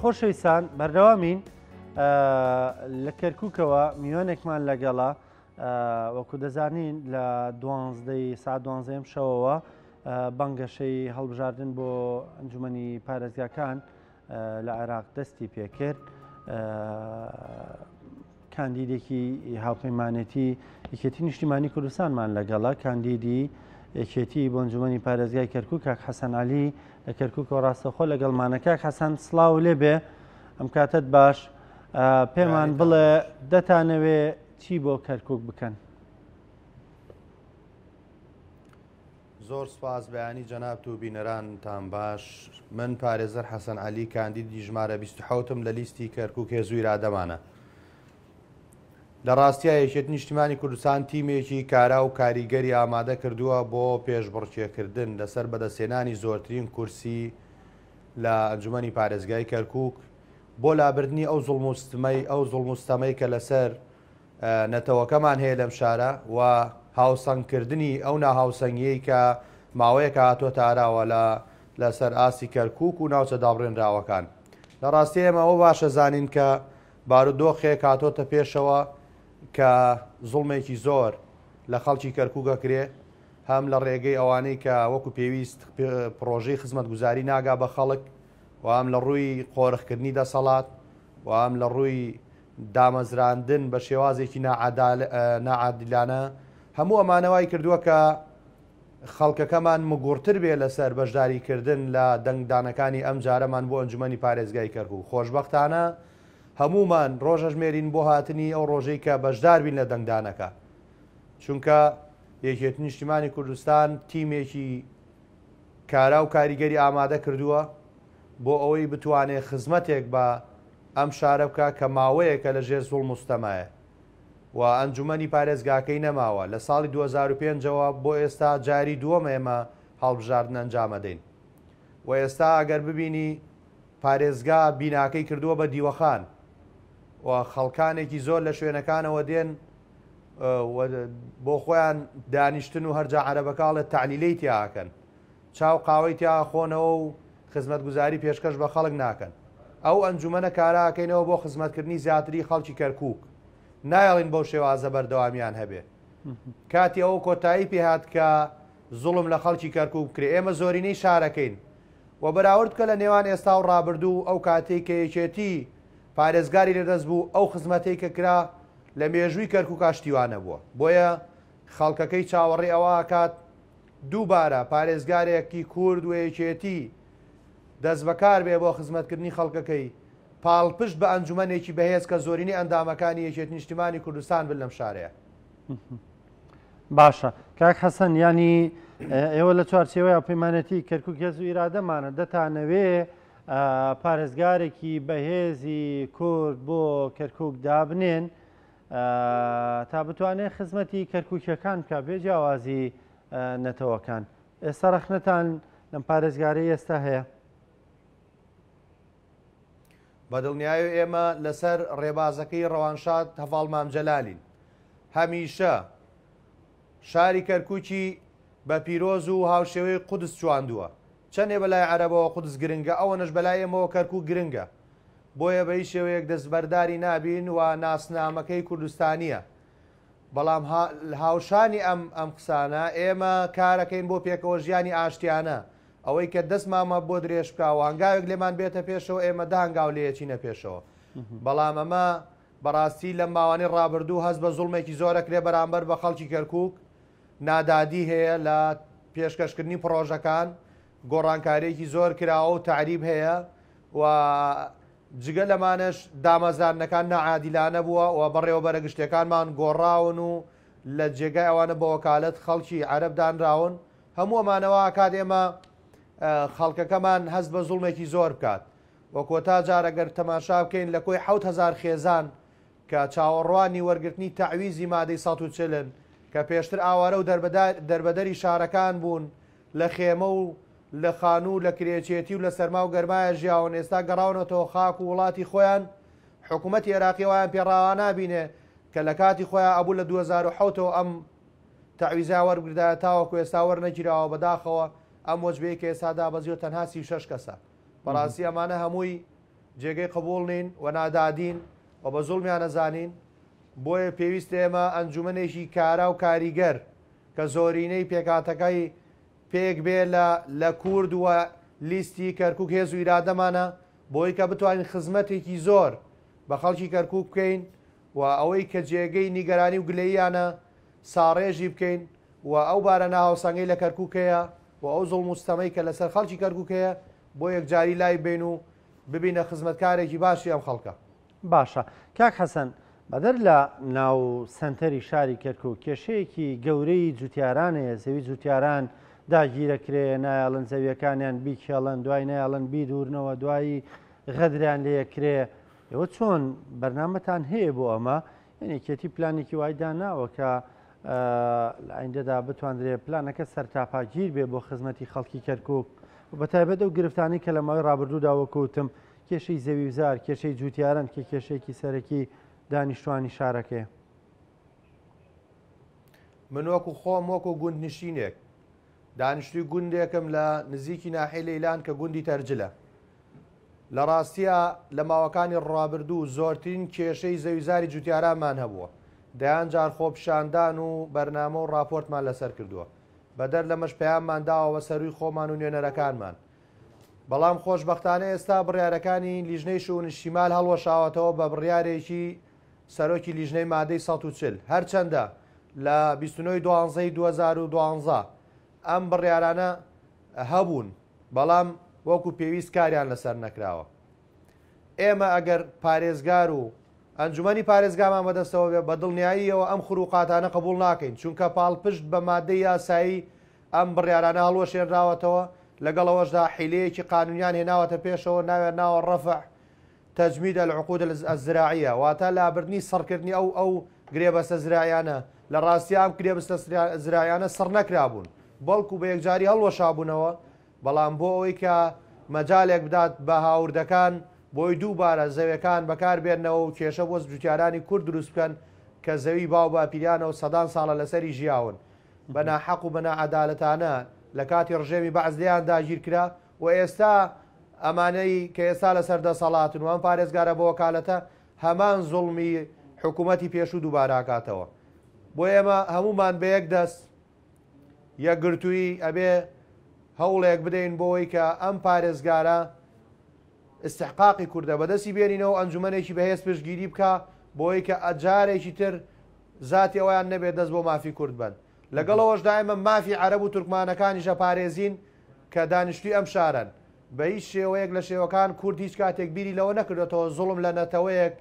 خۆشەویستان بەردەوامین لە کەرککەوە میۆنێکمان لەگەڵا وەکو دەزانین لە دوانزدەی سا دوانزەم شەوەوە بەنگەشەی هەڵبژاردن بۆ ئەنجومی پارێزگاکان لە عێراق دەستی پێکرد کاندیدێکی هاوپەیمانەتی یەکێتی نیشتیمانی کوردستانمان لەگەڵا کاندیدی یەکێتی بۆنجومی پارێزگای کەرکک کاک حەسەنعالی لە کەرکک و ڕاستەخۆ لەگەڵمانەکە حەسەن سلااو لێ بێ ئەم کاتت باش پێمان بڵێ دەتانەوێ چی بۆ کەرکک بکەن. زۆر سپاس بەیانی جەناب و بینەرانتان باش من پارێزەر حەسەن علی کاندید دیژمارە 26م لە لیستی کەرکک هێزووی رادەمانە. لە ڕاستیایەکێت نیشتیمانی کوردستان تیمێکی کارا و کاریگەری ئامادە کردووە بۆ پێشبڕچیەکردن لەسەر بەدەسێنانی زۆرترین کورسی لە ئەنجومی پارێزگای کەرکک بۆ لابردنی ئەو زڵمستمەی ئەو زڵمستەمەی کە لەسەر نەتەوەکەمان هەیە لەم شارە و هاوسەنگکردنی ئەو ناهاوسنگیەی کە ماوەیەکە هاتۆتە ئاراوە لە لەسەر ئاسی کەرکک و ناوچە دابڕێنراوەکان لە ڕاستی ئێمە ئەو باشە زانین کە بارودۆخێک هاتۆتە پێشەوە کە زڵمێکی زۆر لە خەڵکی کەرکوگە کرێ هەم لە ڕێگەی ئەوانەی کە وەکو پێویست پرۆژەی خزمەت گوزاری ناگا بە خەڵک و ئەم لە ڕووی قۆرخکردنی دەسەڵات و ئەم لە ڕووی دامەزراندن بە شێوازێکی نعادلانە هەموو ئەمانەوای کردووە کە خەڵکەکەمان مگورتر بێ لەسەر بەشداریکردن لە دەنگدانەکانی ئەم جارەمان بۆ ئەنجومی پارێزگای کەرکوو خۆشببختانە هەمومان ڕۆژەژمێرین بۆ هاتنی ئەو ڕۆژەی کە بەشدار بین لە دەنگدانەکە چونکە یەکێت نیشتیمانی کوردستان تیمێکی کارا و کاریگەری ئامادە کردووە بۆ ئەوەی بتوانێت خزمەتێک بە ئەم شارە بکە کە ماوەیەکە لە ژێر زوڵ مستەمایە و ئەنجومی پارێزگاکەی نەماوە لە ساڵی 2005ەوە بۆ ئێستا جاری دووەمە ئێمە هەڵبژاردن ئەنجامەدەین و ئێستا ئەگەر ببینی پارێزگا بیناکەی کردووە بە دیوەخان و خەڵکانێکی زۆر لە شوێنەکانەوە دێن بۆ خۆیان دانیشتن و هەرجا عەرەبەکاڵە تعلیلەی تیاکەن چاو قاوەی تیا خۆنەوە و خزمەت گوزاری پێشکەش بە خەڵک ناکەن ئەو ئەنجومەنە کاراکەینەوە بۆ خزمەتکردنی زیاتری خەڵکی کەرکک نایڵین بەو شێوازە بەردەوامیان هەبێ کاتی ئەو کۆتایی پێهات کە زوڵم لە خەڵکی کەرکک بکرێ ئێمە زۆرینەی شارەکەین و بەراورد کە لە نێوان ئێستا و ڕابردوو ئەو کاتێک کەیەکێتی پارێزگاری لەدەست بوو ئەو خزمەتەی کە کرا لە مێژووی کەرک و کاشتیوانە بووە بۆیە خەڵکەکەی چاوەڕێ ئەوکات دووبارە پارێزگارێکی کورد وەیەکێتی دەست بەکار بێ بۆ خزمەتکردنی خەڵکەکەی پاڵپشت بە ئەنجومەنێکی بەهێز کە زۆرینی ئەندامەکانی یەکێت نیشتیمانی کوردستان بن لەم شارەیە باشە کاک حەسەن ینی ئێوە لە چوارچێوەیە پەیمانەتی کەرکک هێز و ئیرادەمانە دەتانەوێ پارێزگارێکی بەهێزی کورد بۆ کەرکک دابنێن تا بتوانێت خزمەتی کەرکوکیەکان کا بێ جیاوازی نەتەوەکان ئێستا رەخنەتان لەم پارێزگارەی ئێستا هەیە بەدڵنیای ئێمە لەسەر ڕێبازەکەی ڕەوانشاد هەفاڵ مامجەلالین هەمیشە شاری کەرکوکی بە پیرۆز و هاوشێوەی قودس چواندووە چەندێ بەلای عەرەبەوە قودس گرنگە ئەوە نش بەلایەمەوە کەرکوو گرنگە بۆیە بەی شێوەیەک دەستبەرداری نابین و ناسنامەکەی کوردستانیە بەڵام هاوشانی ئەم ئەم قسانە ئێمە کارەکەین بۆ پێکەوە ژیانی ئاشتیانە ئەوەی کە دەست مامە بۆ درێژ بکوانگاوێک لێمان بێتە پێشەوە ئێمە دانگاو لەیەکی نەپێشەوە بەڵام ئەمە بەڕاستی لە ماوانی ڕابردوو هەست بە زوڵمێکی زۆرەک لێ بەرامبەر بە خەڵکی کەرکک نادادی هەیە لە پێشکەشکردنی پرۆژەکان گۆڕانکارێکی زۆر کراوە و تعریب هەیە و جگە لەمانش دامەزانەکان نەعادیلانە بووە و بەڕێوە بەرەگشتەکانمان گۆڕاون و لە جێگای ئەوانە بە وەکالت خەڵکی عەربدانراون هەمووەمانەوە ئاکات ئێمە خەڵکەکەمان هەست بە زوڵمێکی زۆر بکات وە کۆتا جارەگەر تەماشا بکەین لە کۆی 1000 خێزان کە چاوەڕوانی وەرگرتنی تەویزی مادەی ١ چلن کە پێشتر ئاوارە و دەربەدەری شارەکان بوون لە خێمە و لە خانوو لە کرێچێتی و لە سەرما و گەرمایە ژیاون ئێستا گەڕاونەتەوە خاک و وڵاتی خۆیان حکوومەت عێراقیەوەیان پێڕاوان نبینێ کە لە کاتی خۆیان ئەبوو لە 2010ەوە ئەم تاویزاوەرگدا تاوەکو ئێستاوەەر نەگیرراوە بەداخەوە ئەم وەجبێ کە ئێستادا بەزیۆ تەنهاسی شش کەسە بەڕاستی ئەمانە هەمووی جێگەی قبول نین و نادادین و بە زوڵمیان نەزانین بۆیە پێویست ئێمە ئەنجومەنێکی کارا و کاریگەر کە زۆرینەی پێکاتەکەی پێک بێ لە کوردووە لیستی کەرکک هێز و ایرادەمانە بۆی کە بتوانین خزمەتێکی زۆر بە خەڵکی کەرکک بکەین و ئەوەی کە جێگەی نیگەرانی و گلەیانە ساڕێژی بکەین و ئەو بارە ناوسەنگەی لە کەرککەیە و ئەو زڵ مستەمەی کە لەسەر خەڵکی کەرککەیە بۆ یەکجاری لای بین و ببینە خزمەتکارێکی باشی ئەم خەڵکە باشە کاک حەسەن بەدەر لە ناو سنتەری شاری کەرک و کێشەیەکی گەورەی جوتیارانەیە زەوی جوتیاران داگیرەکرێ نایڵن زەویەکانیان بیکێڵەن دوای نایڵن بیدورنەوە دوایی غەدریان لەیەکرێ ئێوە چۆن بەرنمەتان هەیە بۆ ئەمە یعنیکێتی پلانێکی وایدا ناوە کە ئەیندەدا بتواندرێ پلانەکە سەرتاپاگیر بێ بۆ خزمەتی خەڵکی کەرکک بە تایبەت و گرفتانی کە لەماوەی ڕابردووداوەکەوتم کێشەی زەویزار کێشەی جوتیارن کە کێشێکی سەرەکی دانیشتوانی شارەکەی. من وەکو خۆم وەکو گوندنشینێک دانیشتوی گوندێکم لە نزیکی ناحی لەیلان کە گوندی تەرجلە لە ڕاستیە لە ماوەکانی ڕابردوو زۆرترین کێشەی زەویزاری جوتیارامان هەبووە دەیان جار خۆپشاندان و بەرنامە و راپۆرتمان لەسەر کردووە بەدەر لەمەش پێیانمانداوەوە سەروی خۆمان و نوێنەرەکانمان بەڵام خۆشببختانە ئێستا بڕیارەکانی لیژنەی شون شیمال هەڵوەشاوەتەوە بە بڕیارێکی سەرۆکی لیژنەی مادەی 140 هەرچەندە لە 29 دوانزەی 2012 ئەم بڕیارانە هەبوون بەڵام وەکو پێویست کاریان لەسەر نەکراوە ئێمە ئەگەر پارێزگار و ئەنجومی پارێزگامان بەدەستەوە بێ بە دڵنیاییەوە ئەم خروقاتانە قبول ناکەین چونکە پاڵپشت بە مادەی یاسایی ئەم بڕیارانە هەڵوەشێنراوەتەوە لەگەڵەوەشدا حیلەیەکی قانونیان هێناوەتە پێشەوە ناوێت ناوە ڕەفع تەجمیدە لە عقود زراعیە واتە لابرنی سڕکردنی ئەو ئەو گرێبەستە زرایانە لە ڕاستیام کرێبستە زرایانە سڕ نەکرابوون بەڵکو بە یەکجاری هەڵوەشابوونەوە بەڵام بۆ ئەوەی کە مەجالێک بدات بە هاوردەکان بۆی دووبارە زەوەکان بەکاربێنەوە و کێشە بۆ جوتیارانی کورد دروست بکەن کە زەوی باو بە پیرانە و سەدان ساڵە لەسەری ژیاون بەنا حەق و بەنا عدالەتانە لە کاتی ڕژێمی بەعزدەیان داگیر کرا و ئێستا ئەمانەی کە ئێستا لە سەردە سەڵاتن وان پارێزگارە بۆ وکالەتە هەمان زوڵمی حکوومەتی پێش و دووباراکاتەوە بۆ ئێمە هەمومان بە یەک دەست یەگرتووی ئەبێ هەوڵێک بدەین بۆی کە ئەم پارێزگارە استحقاقی کووردە بەدەستی بێنینەوە ئەنجومەنێکی بەهێز پشگیری بکە بۆی کە ئەجارێکی تر زیاتی ئەویان نەبێت دەست بۆ مافی کورد بن لەگەڵەوەش دائمە مافی عرب و تورکمانەکانیشە پارێزین کە دانیشتوی ئەم شارن بە هیچ شێوەیەک لە شێوەکان کورد هیچ کاتێک بیری لەوە نەکردێتەوە زڵم لە نەتەوەیەک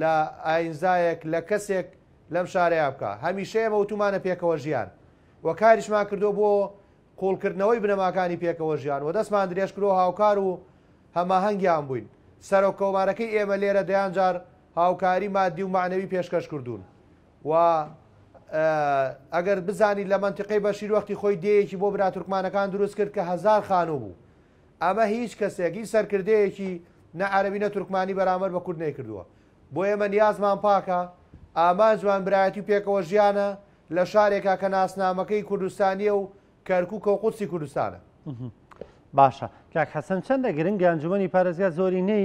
لە ئاینزایەک لە کەسێک لەم شارەیە بکە هەمیشەیە بە وتومانە پێکەوە ژیان وە کاریشمان کردو بۆ قوڵکردنەوەی بنەماکانی پێکەوە ژیان و دەستمان درێژ کرۆ هاوکار و هەماهنگیان بووین سەرۆ کەومارەکەی ئێمە لێرە دەیانجار هاوکاری مادی و معنەوی پێشکەش کردوون و ئەگەر بزانی لە منتیقی بەشیر وەختی خۆی دەیەکی بۆ براتورکمانەکان دروست کرد کە هزار خانوو بوو ئەمە هیچ کەسێکی سەرکردەیەکی نەعربی نە تورکمانی بەرامەر بە کورد نەی کردووە بۆ ئێمە نیازمان پاکە ئامانجوان برایەتی پێکەوە ژیانە لە شارێکا کە ناسنامەکەی کوردستانیە و کەرکک و قوچی کوردستانە باشە کاک حەسەن چەندە گرنگ گیانجومنی پارێزگا زۆری نەی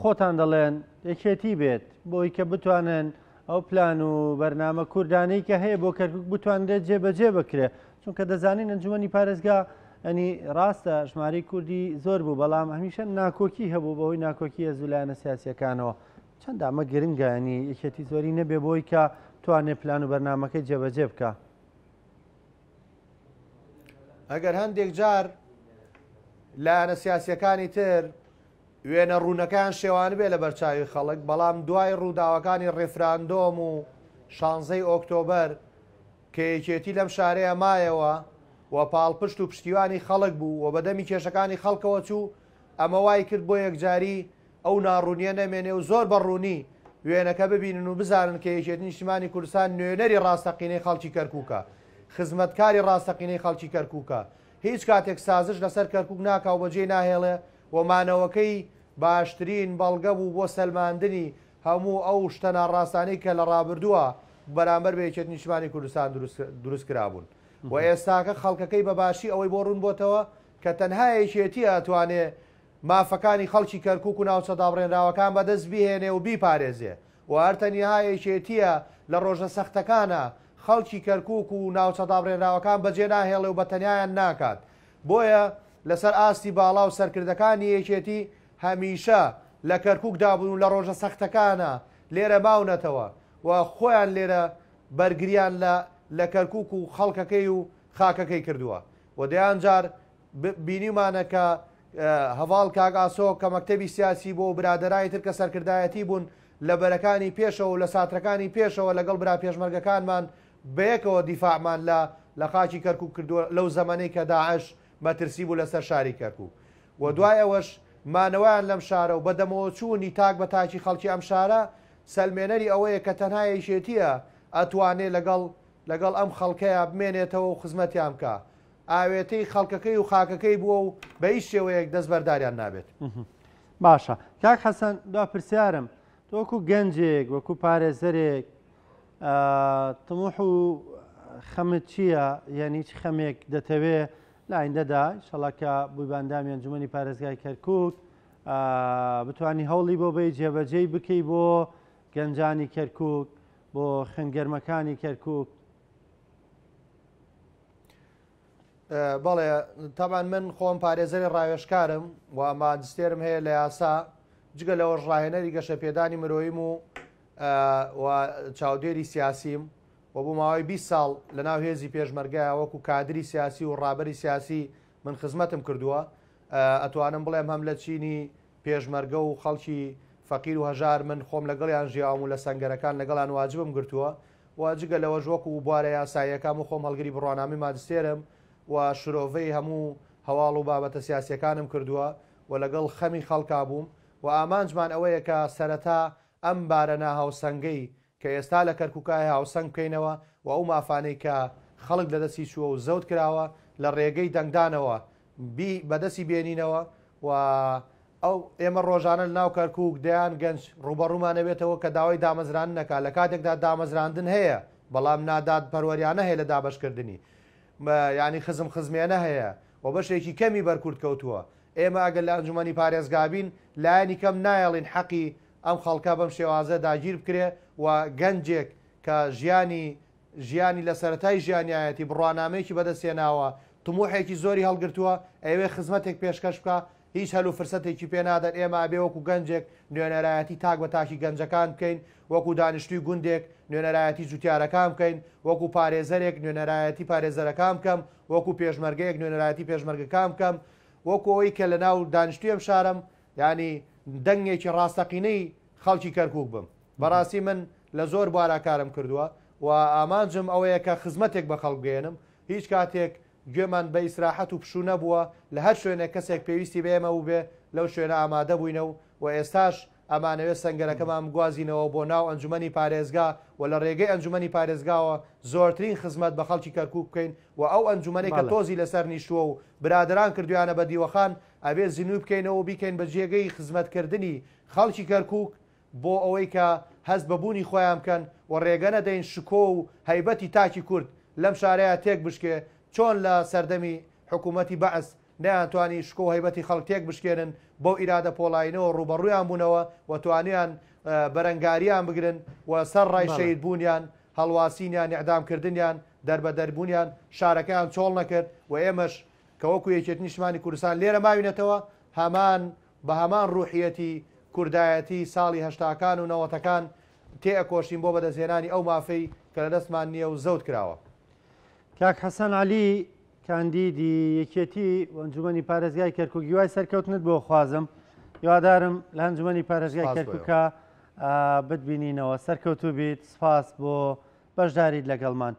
خۆتان دەڵێن یەکێتی بێت بۆی کە بتوانن ئەو پلان و بەرنامە کوردانەی کە هەیە بۆ کەرکک بتوانرێت جێبەجێ بکرێ چونکە دەزانین ئەنجومنی پارێزگا ئەنی ڕاستە ژماری کوردی زۆر بوو بەڵام هەمیشە ناکۆکی هەبوو بەهۆی ناکۆکی ئەزولایەنە سیاسەکانەوە چەند ئەمە گرنگانی یەکێتی زۆری نەبێ بۆی کە توانێت پلان و بەرنمەکەی جێبەجێ بکە ئەگەر هەندێک جار لاەنە سیاسەکانی تر وێنە ڕوونەکان شێوان بێ لە بەرچاوی خەڵک بەڵام دوای ڕووداوەکانی ڕێفراندۆم و شانزەی ئۆکتۆبەر کەیەکێتی لەم شارەیە مایەوە و پاڵپشت و پشتیوانی خەڵک بوو و بەدەمی کێشەکانی خەڵکەوە چوو ئەمە وای کرد بۆ یەکجاری ئەو ناڕوونیە نەمێنێ و زۆر بەڕوونی وێنەکە ببینن و بزانن کە یەکێت نیشتمانی کوردستان نوێنەری ڕاستەقینەی خەڵکی کەرکووکە خزمەتکاری ڕاستەقینەی خەڵکی کەرکووکە هیچ کاتێک سازش لەسەر کەرکک ناکاو بەجێ ناهێڵێ ومانەوەکەی باشترین بەڵگە بوو بۆ سەلماندنی هەموو ئەو شتەنا ڕاستانەی کە لە ڕابردووە بەرامبەر بەیەکێت نیشتمانی کوردستان دروست کرابوون و ئێستاکە خەڵکەکەی بەباشی ئەوەی بۆ ڕوون بۆتەوە کە تەنها یەکێتی ئەتوانێت مافەکانی خەڵکی کەرکک و ناوچەدابڕێنراوەکان بەدەست بهێنێ و بیپارێزێ و هەرتەنیهایەکێتیە لە ڕۆژە سەختەکانە خەڵکی کەرکک و ناوچەدابڕێنراوەکان بەجێ ناهێڵێ و بە تەنیایان ناکات بۆیە لەسەر ئاستی باڵا و سەرکردەکانی یەکێتی هەمیشە لە کەرککدابوون و لە ڕۆژە سەختەکانە لێرە باونەتەوە و خۆیان لێرە بەرگیان لە لە کەرکک و خەڵکەکەی و خاکەکەی کردووە و دەیانجار بینیمانەکە هەواڵ کاگاسۆ کە مەکتتەبی سیاسی بۆ برادرای تر کە سەرکردایەتی بوون لە بەرەکانی پێشەوە و لە ساترەکانی پێشەوە لەگەڵ برا پێشمەرگەکانمان بەیەکەوە دیفاعمان لە لە خاچی کەرکک کردووە لەو زەمەەی کە داعش مەترسی بوو لەسەر شاری کەرکوو و دوای ئەوەش مانەوەیان لەم شارە و بەدەمەوە چوونی تاک بە تاچی خەڵکی ئەم شارە سلمێنەری ئەوەیە کە تەنایەشێتیە ئەتوانێ لەگەڵ لەگەڵ ئەم خەڵکەیە بمێنێتەوە و خزمەتیان بکە. ئاوێتەی خەڵکەکەی و خاکەکەی بووە و بە ئیش شێوەیەک دەست بەرداریان نابێت باشە کاک حەسەن دو پرسیارم تۆکو گەنجێک وەکو پارێزەرێک تموح و خەمت چییە یعنی چ خەمێک دەتەوێت لایندەدا شەڵەکە بوویباندامیان جومنی پارێزگای کەرکک بتانی هەوڵی بۆ بی جێبەجێی بکەی بۆ گەنجانی کەرکک بۆ خنگەرمەکانی کەرکک بەڵێ تاوان من خۆم پارێزەری ڕاوێشکارم و ئەمادستێرم هەیە لە یاسا جگە لەوە ڕاهێنەری گەشە پێدانی مرۆیم و چاودێری سیاسیم و بۆ ماوەی 20 ساڵ لە ناو هێزی پێشمەرگای وەکو کادری سیاسی و ڕابری سیاسی من خزمەتم کردووە ئەتوانم بڵێم هەم لە چینی پێشمەرگە و خەڵکی فەقیر و هەژار من خۆم لەگەڵیان ژیاوم و لە سنگەرەکان لەگەڵان واجبم گرتووە واجگە لەوە ژوەک و بوارە یاساییەکان و خۆم هەلگری بڕوانامی مادستێرم و شرۆڤەی هەموو هەواڵ و بابەتە سیاسەکانم کردووە و لەگەڵ خەمی خەڵکا بووم و ئامانجمان ئەوەیە کە سەرەتا ئەم بارەنا هاوسنگەی کە ئێستا لە کەرککای هاوسنگ بکەینەوە و ئەو مافانەی کە خەڵک لەدەستی چووە و زەوت کراوە لە ڕێگەی دەنگدانەوە بەدەستی بێنینەوە و ئەو ئێمە ڕۆژانە ناو کەرکک دەیان گەنج ڕوبەڕوومانەبێتەوە کە داوای دامەزران نەکا لە کاتێکدا دامەزراندن هەیە بەڵام ناداد پەروەریانە هەیە لە دابشکردنی ینی خزم خزمێنە هەیە و بەشێکی کەمی بەرکورد کەوتووە ئێمە ئەگەر لە ئەنجومی پارێزگابین لایەنی کەم نایڵین حەقی ئەم خەڵکە بەم شێوازە داگیر بکرێ و گەنجێک کە ژیانی ژیانی لە سەتای ژیانایەتی بڕوانامەیەکی بەدەستێناوە تموحێکی زۆری هەڵگرتووە ئەوێ خزمەتێک پێشکەش بکە هیچ هەلو فرسەتێکی پێنادەن ئێمە ئەبێ وەکو گەنجێک نوێنەرایەتی تاک بە تاکی گەنجەکان بکەین وەکو دانیشتوی گوندێک نوێنەرایەتی جوتیارەکان بکەین وەکو پارێزەرێک نوێنەرایەتی پارێزەرەکان بکەم وەکو پێشمەرگەیەک نوێنەرایەتی پێشمەرگەکان بکەم وەکو ئەوی کە لە ناو دانیشتویم شارم ینی دەنگێکی ڕاستەقینەی خەڵکی کەرکک بم بەڕاستی من لە زۆر باراکارم کردووە و ئامانجم ئەوەیە کە خزمەتێک بە خەڵگەێنم هیچ کاتێک گوێمان بە ئیسراحەت و پشوو نەبووە لە هەر شوێنە کەسێک پێویستی بێمە و بێ لەو شوێنە ئامادە بووینە و و ئێستاش ئەمانەوێت سنگەرەکەمان گوازینەوە بۆ ناو ئەنجومی پارێزگا و لە ڕێگەی ئەنجومی پارێزگاوە زۆرترین خزمەت بە خەڵکی کەرکوب بکەین و ئەو ئەنجومەی کە تۆزی لەسەر نیشتووە و برادران کردویانە بە دیوەخان ئەبێ زینوو بکەینەوە بکەین بە جێگەی خزمەتکردنی خەڵکی کەرکک بۆ ئەوەی کە هەست بەبوونی خۆیان بکەن و ڕێگەنە دەین شکۆ و هەیبەتی تاکی کورد لەم شارەیە تێک بشکێ چۆن لە سەردەمی حکوومەتی بەعس نیانتوانی شکۆ هەیبەتی خەڵکتێک بشکێنن بۆ ئیرادە پۆلاینەوە ڕوبەڕوویان بوونەوە و توانیان بەرەنگاریان بگرن و سەر ڕای شەید بوونیان هەڵواسینیان یعدامکردیان دەربەدەربوونیان شارەکەیان چۆڵ نەکرد و ئێمەش کەوەکو یەکێت نیشمانی کوردستان لێرە ماوینەتەوە هەمان بە هەمان ڕوحەتی کوردایەتی ساڵی هەشتاکان و نەوەتەکان تێئەکۆشین بۆ بەدەزێنانی ئەو مافەی کە لە دەستمان نییە و زەوت کراوە. کاک حەسەن علی کاندیدی یەکێتی ئەنجومی پارێزگای کەرکوگیوای سەرکەوتنت بۆ خوازم یوادارم لە ئەنجومی پارێزگای کەرککە بتبینینەوە سەرکەوتو بیت سپاس بۆ بەشداریت لەگەڵمان